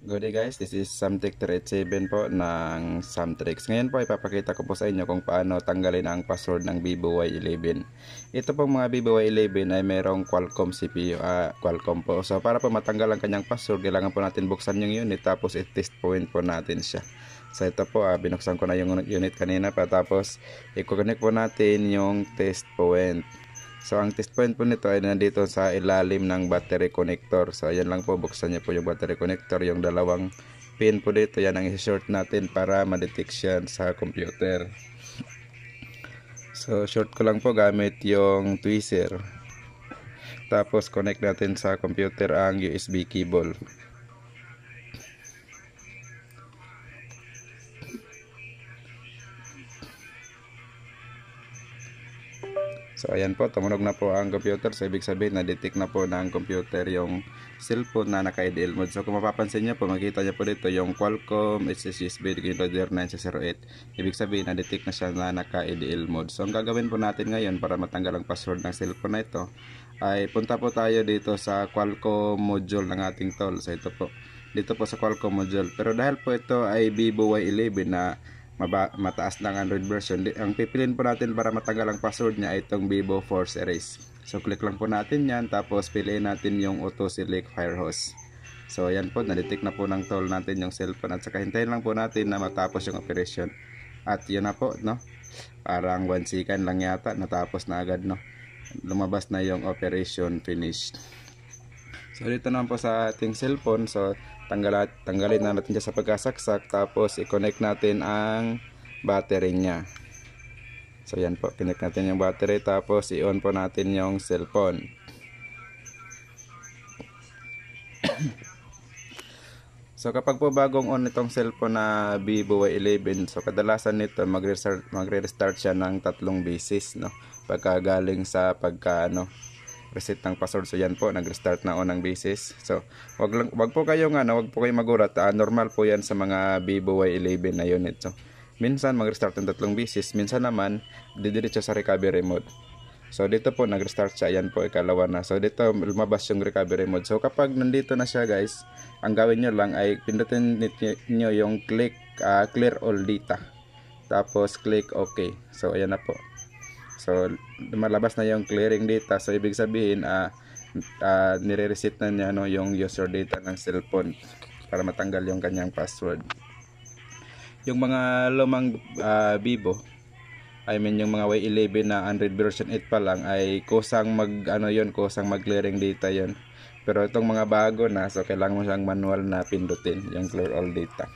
Good day guys, this is Samtic 387 po ng Samtrix. Ngayon po ipapakita ko po sa inyo kung paano tanggalin ang password ng Vivo Y11. Ito pong mga Vivo Y11 ay mayroong Qualcomm CPU, uh, ah, Qualcomm po. So para po matanggal ang kanyang password, kailangan po natin buksan yung unit tapos i-test point po natin siya. So ito po, uh, binuksan ko na yung unit kanina pa tapos i-connect po natin yung test point. So ang test point po nito ay nandito sa ilalim ng battery connector. So ayan lang po buksan niyo po yung battery connector, yung dalawang pin po dito. Yan ang i-short natin para ma-detect siya sa computer. So short ko lang po gamit yung tweezer. Tapos connect natin sa computer ang USB cable. So ayan po, tumunog na po ang computer. So ibig sabihin, na-detect na po ng computer yung cellphone na naka-IDL mode. So kung mapapansin nyo po, makikita nyo po dito yung Qualcomm HSUSB Reloader 908. Ibig sabihin, na-detect na siya na naka-IDL mode. So ang gagawin po natin ngayon para matanggal ang password ng cellphone na ito, ay punta po tayo dito sa Qualcomm module ng ating tool. So ito po, dito po sa Qualcomm module. Pero dahil po ito ay Vivo Y11 na maba, mataas lang Android version ang pipiliin po natin para matagal ang password niya ay itong Vivo Force Erase so click lang po natin yan tapos piliin natin yung auto select firehose so ayan po nadetect na po ng tool natin yung cellphone at saka hintayin lang po natin na matapos yung operation at yun na po no parang 1 second lang yata natapos na agad no lumabas na yung operation finished so dito naman po sa ating cellphone so tanggal, tanggalin na natin siya sa pagkasaksak tapos i-connect natin ang battery niya so yan po connect natin yung battery tapos i-on po natin yung cellphone So kapag po bagong on itong cellphone na Vivo Y11, so kadalasan nito mag restart magre siya ng tatlong beses no pagka sa pagka ano, reset ng password. So yan po, nag-restart na unang basis. So wag, lang, wag po kayo nga, wag po kayo magurat. Uh, ah, normal po yan sa mga Vivo Y11 na unit. So minsan mag-restart ng tatlong basis, minsan naman didiretso sa recovery mode. So dito po nag-restart siya, yan po ikalawa na. So dito lumabas yung recovery mode. So kapag nandito na siya guys, ang gawin nyo lang ay pindutin niyo yung click uh, clear all data. Tapos click okay So ayan na po. So, malabas na yung clearing data. So, ibig sabihin, uh, uh, nire-reset na niya no, yung user data ng cellphone para matanggal yung kanyang password. Yung mga lumang uh, Vivo, I mean yung mga Y11 na Android version 8 pa lang ay kusang mag ano yon kusang mag clearing data yon. Pero itong mga bago na so kailangan mo siyang manual na pindutin yung clear all data.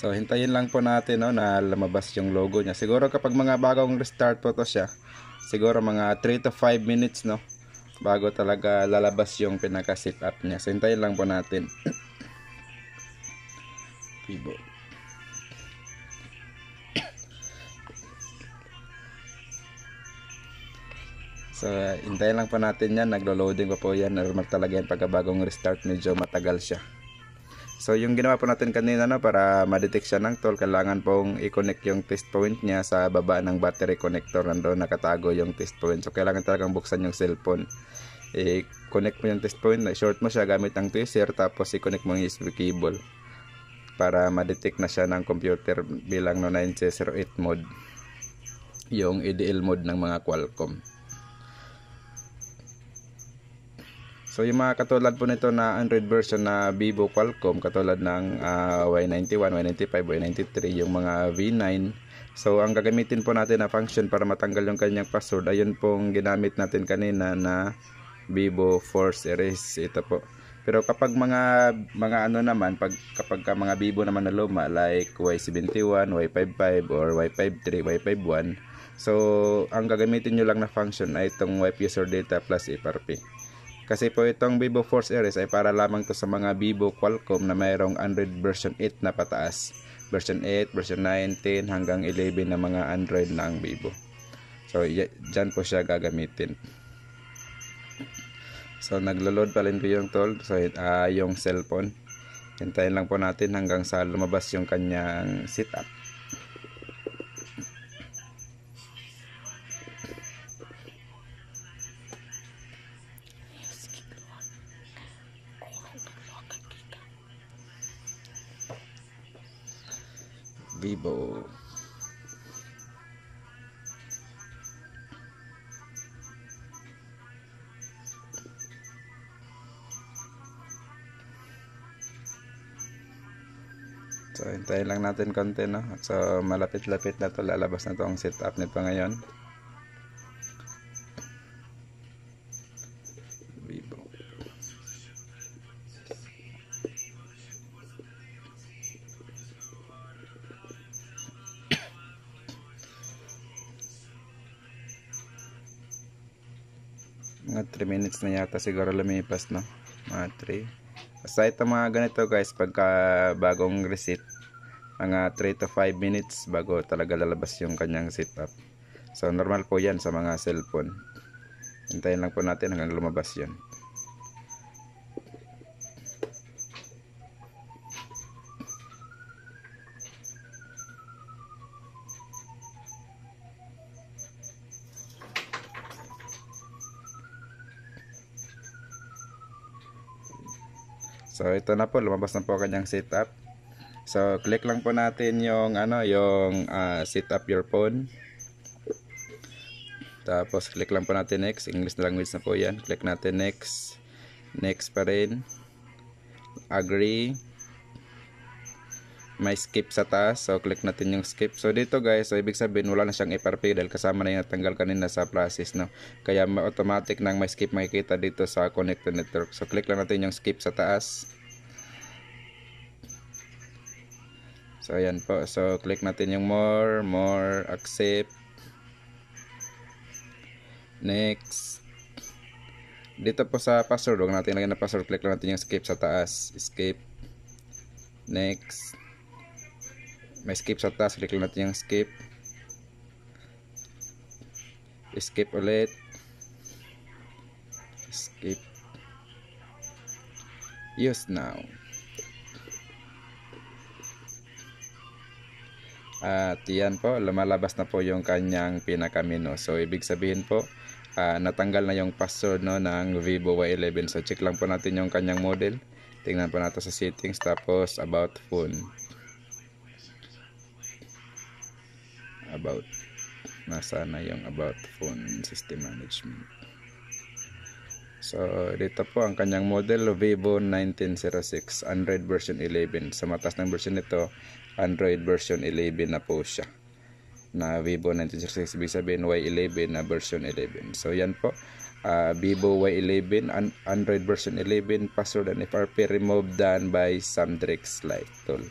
So hintayin lang po natin no, na lumabas yung logo niya. Siguro kapag mga bagong restart po to siya, siguro mga 3 to 5 minutes no bago talaga lalabas yung pinaka setup niya. So hintayin lang po natin. Vivo. So, hintayin lang po natin yan. Naglo-loading pa po yan. Normal talaga yan. Pagka bagong restart, medyo matagal siya. So yung ginawa po natin kanina no, para ma-detect siya ng tol, kailangan pong i-connect yung test point niya sa baba ng battery connector. Nandoon nakatago yung test point. So kailangan talagang buksan yung cellphone. I-connect mo yung test point, short mo siya gamit ng tweezer, tapos i-connect mo yung USB cable para ma-detect na siya ng computer bilang no 9608 mode yung EDL mode ng mga Qualcomm. So yung mga katulad po nito na Android version na Vivo Qualcomm katulad ng uh, Y91, Y95, Y93 yung mga V9 So ang gagamitin po natin na function para matanggal yung kanyang password ayun pong ginamit natin kanina na Vivo Force Erase ito po pero kapag mga mga ano naman pag kapag ka mga Vivo naman na luma like Y71, Y55 or Y53, Y51 so ang gagamitin nyo lang na function ay itong wipe user data plus FRP kasi po itong Vivo Force RS ay para lamang to sa mga Vivo Qualcomm na mayroong Android version 8 na pataas. Version 8, version 9, 10 hanggang 11 na mga Android ng Vivo. So dyan po siya gagamitin. So naglo-load pa rin po yung tol. So uh, yung cellphone. Hintayin lang po natin hanggang sa lumabas yung kanyang setup. Vivo So, hintayin lang natin konti, no? So, malapit-lapit na to. Lalabas na to ang setup nito ngayon. mga 3 minutes na yata siguro lumipas no mga 3 basta ito mga ganito guys pagka bagong receipt mga 3 to 5 minutes bago talaga lalabas yung kanyang setup so normal po yan sa mga cellphone hintayin lang po natin hanggang lumabas yan So ito na po, lumabas na po kanyang setup. So click lang po natin yung ano, yung uh, ah, setup your phone. Tapos click lang po natin next, English na language na po 'yan. Click natin next. Next pa rin. Agree may skip sa taas. So, click natin yung skip. So, dito guys, so, ibig sabihin, wala na siyang FRP dahil kasama na yung natanggal kanina sa process, no? Kaya, automatic nang may skip makikita dito sa connected network. So, click lang natin yung skip sa taas. So, ayan po. So, click natin yung more, more, accept. Next. Dito po sa password, huwag natin lagyan na password. Click lang natin yung skip sa taas. Escape. Next may skip sa taas click natin yung skip skip ulit skip use now at yan po lumalabas na po yung kanyang pinaka menu so ibig sabihin po uh, natanggal na yung password no, ng vivo y11 so check lang po natin yung kanyang model tingnan po natin sa settings tapos about phone about nasana yung about phone system management so dito po ang kanyang model Vivo 1906 Android version 11 sa matas ng version nito Android version 11 na po siya na Vivo 1906 ibig sabihin Y11 na version 11 so yan po uh, Vivo Y11 and Android version 11 password and FRP removed done by Samdrix Light tool